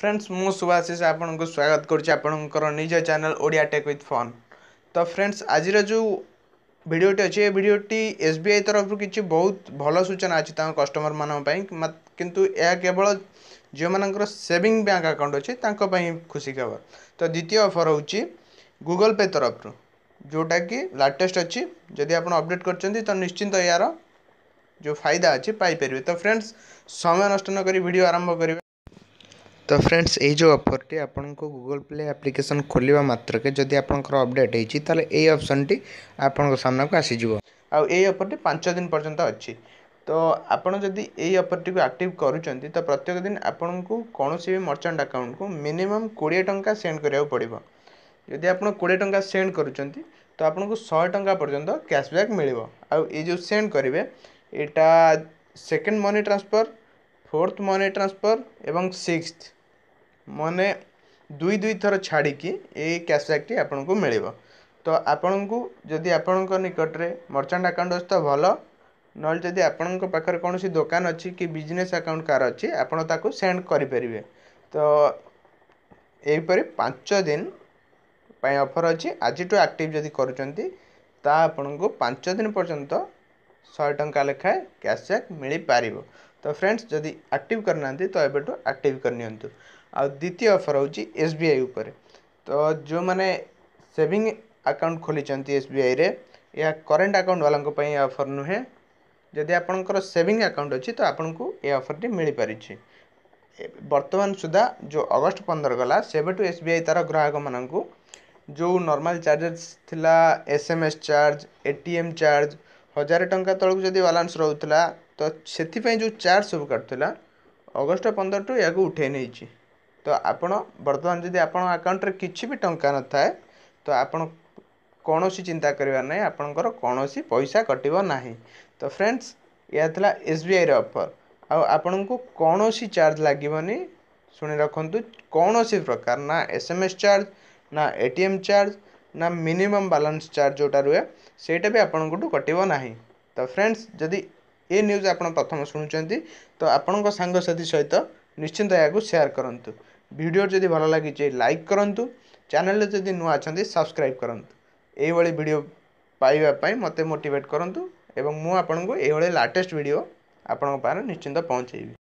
friends ମୁଁ ସୁଭାଶିଷ ଆପଣଙ୍କୁ ସ୍ୱାଗତ କରୁଛି ଆପଣଙ୍କର ନିଜ channel Odia tech with fun ତ ଫ୍ରେଣ୍ଡସ୍ ଆଜିର ଯେଉଁ ଭିଡ଼ିଓଟି ଅଛି ଏ ଭିଡ଼ିଓଟି ଏସ୍ ବି ଆଇ ତରଫରୁ କିଛି ବହୁତ ଭଲ ସୂଚନା ଅଛି ତାଙ୍କ କଷ୍ଟମର୍ମାନଙ୍କ ପାଇଁ କିନ୍ତୁ ଏହା କେବଳ ଯେଉଁମାନଙ୍କର ସେଭିଂ ବ୍ୟାଙ୍କ ଆକାଉଣ୍ଟ ଅଛି ତାଙ୍କ ପାଇଁ ଖୁସି ଖବର ତ ଦ୍ୱିତୀୟ ଅଫର୍ ହେଉଛି ଗୁଗଲ୍ ପେ ତରଫରୁ ଯେଉଁଟାକି ଲାଟେଷ୍ଟ ଅଛି ଯଦି ଆପଣ ଅପଡ଼େଟ୍ କରିଛନ୍ତି ତ ନିଶ୍ଚିନ୍ତ ଏହାର ଯେଉଁ ଫାଇଦା ଅଛି ପାଇପାରିବେ ତ ଫ୍ରେଣ୍ଡସ୍ ସମୟ ନଷ୍ଟ ନ କରି ଭିଡ଼ିଓ ଆରମ୍ଭ କରିବା ତ ଫ୍ରେଣ୍ଡସ୍ ଏଇ ଯେଉଁ ଅଫର୍ଟି ଆପଣଙ୍କୁ ଗୁଗଲ୍ ପ୍ଲେ ଆପ୍ଲିକେସନ୍ ଖୋଲିବା ମାତ୍ରକେ ଯଦି ଆପଣଙ୍କର ଅପଡ଼େଟ୍ ହେଇଛି ତାହେଲେ ଏଇ ଅପସନ୍ଟି ଆପଣଙ୍କ ସାମ୍ନାକୁ ଆସିଯିବ ଆଉ ଏଇ ଅଫର୍ଟି ପାଞ୍ଚ ଦିନ ପର୍ଯ୍ୟନ୍ତ ଅଛି ତ ଆପଣ ଯଦି ଏଇ ଅଫର୍ଟିକୁ ଆକ୍ଟିଭ୍ କରୁଛନ୍ତି ତ ପ୍ରତ୍ୟେକ ଦିନ ଆପଣଙ୍କୁ କୌଣସି ବି ମର୍ଚାଣ୍ଟ ଆକାଉଣ୍ଟକୁ ମିନିମମ୍ କୋଡ଼ିଏ ଟଙ୍କା ସେଣ୍ଡ କରିବାକୁ ପଡ଼ିବ ଯଦି ଆପଣ କୋଡ଼ିଏ ଟଙ୍କା ସେଣ୍ଡ କରୁଛନ୍ତି ତ ଆପଣଙ୍କୁ ଶହେ ଟଙ୍କା ପର୍ଯ୍ୟନ୍ତ କ୍ୟାସବ୍ୟାକ୍ ମିଳିବ ଆଉ ଏଇ ଯେଉଁ ସେଣ୍ଡ କରିବେ ଏଇଟା second money transfer fourth money transfer ଏବଂ ସିକ୍ସଥ ମାନେ ଦୁଇ ଦୁଇ ଥର ଛାଡ଼ିକି ଏଇ କ୍ୟାସବ୍ୟାକ୍ଟି ଆପଣଙ୍କୁ ମିଳିବ ତ ଆପଣଙ୍କୁ ଯଦି ଆପଣଙ୍କ ନିକଟରେ ମର୍ଚାଣ୍ଟ ଆକାଉଣ୍ଟ ଅଛି ତ ଭଲ ନହେଲେ ଯଦି ଆପଣଙ୍କ ପାଖରେ କୌଣସି ଦୋକାନ ଅଛି କି ବିଜନେସ୍ ଆକାଉଣ୍ଟ କାହାର ଅଛି ଆପଣ ତାକୁ ସେଣ୍ଡ କରିପାରିବେ ତ ଏହିପରି ପାଞ୍ଚ ଦିନ ପାଇଁ ଅଫର୍ ଅଛି ଆଜିଠୁ ଆକ୍ଟିଭ୍ ଯଦି କରୁଛନ୍ତି ତା ଆପଣଙ୍କୁ ପାଞ୍ଚ ଦିନ ପର୍ଯ୍ୟନ୍ତ ଶହେ ଟଙ୍କା ଲେଖାଏଁ କ୍ୟାସବ୍ୟାକ୍ ମିଳିପାରିବ ତ ଫ୍ରେଣ୍ଡସ୍ ଯଦି ଆକ୍ଟିଭ୍ କରିନାହାନ୍ତି ତ ଏବେଠୁ ଆକ୍ଟିଭ୍ କରିନିଅନ୍ତୁ ଆଉ ଦ୍ୱିତୀୟ ଅଫର୍ ହେଉଛି ଏସ୍ ବି ଆଇ ଉପରେ ତ ଯେଉଁମାନେ ସେଭିଂ ଆକାଉଣ୍ଟ ଖୋଲିଛନ୍ତି ଏସ୍ବିଆଇରେ ଏହା କରେଣ୍ଟ ଆକାଉଣ୍ଟବାଲାଙ୍କ ପାଇଁ ଏ ଅଫର୍ ନୁହେଁ ଯଦି ଆପଣଙ୍କର ସେଭିଂ ଆକାଉଣ୍ଟ ଅଛି ତ ଆପଣଙ୍କୁ ଏ ଅଫର୍ଟି ମିଳିପାରିଛି ବର୍ତ୍ତମାନ ସୁଦ୍ଧା ଯେଉଁ ଅଗଷ୍ଟ ପନ୍ଦର ଗଲା ସେବେଠୁ ଏସ୍ ବି ଆଇ ତା'ର ଗ୍ରାହକମାନଙ୍କୁ ଯେଉଁ ନର୍ମାଲ୍ ଚାର୍ଜେସ୍ ଥିଲା S M S charge A T M charge ହଜାରେ ଟଙ୍କା ତଳକୁ ଯଦି ବାଲାନ୍ସ ରହୁଥିଲା ତ ସେଥିପାଇଁ ଯେଉଁ ଚାର୍ଜ ସବୁ କାଟୁଥିଲା ଅଗଷ୍ଟ ପନ୍ଦରଠୁ ଏହାକୁ ଉଠାଇ ନେଇଛି तो आप बर्तमान जब आप आकाउंट कि टाँह न नए तो आप कौन चिंता करना ना आपणकर कौन सी पैसा कटवना तो फ्रेंड्स यह एस बी आई रफर आपण को कौन सी चार्ज लगे शुणी रखु कौन सी प्रकार ना एस एम एस चार्ज ना एटीएम चार्ज ना मिनिमम बैलेंस चार्ज जोटा रुए से भी आपण कटवना तो फ्रेंड्स जदि ये न्यूज आप प्रथम शुणुंट तो आपणसाथी सहित निश्चिंत यह सेयार करूँ ଭିଡ଼ିଓ ଯଦି ଭଲ ଲାଗିଛି ଲାଇକ୍ କରନ୍ତୁ ଚ୍ୟାନେଲ୍ରେ ଯଦି ନୂଆ ଅଛନ୍ତି ସବସ୍କ୍ରାଇବ୍ କରନ୍ତୁ ଏଇଭଳି ଭିଡ଼ିଓ ପାଇବା ପାଇଁ ମୋତେ ମୋଟିଭେଟ୍ କରନ୍ତୁ ଏବଂ ମୁଁ ଆପଣଙ୍କୁ ଏଇଭଳି ଲାଟେଷ୍ଟ ଭିଡ଼ିଓ ଆପଣଙ୍କ ପାଖରେ ନିଶ୍ଚିନ୍ତ ପହଞ୍ଚାଇବି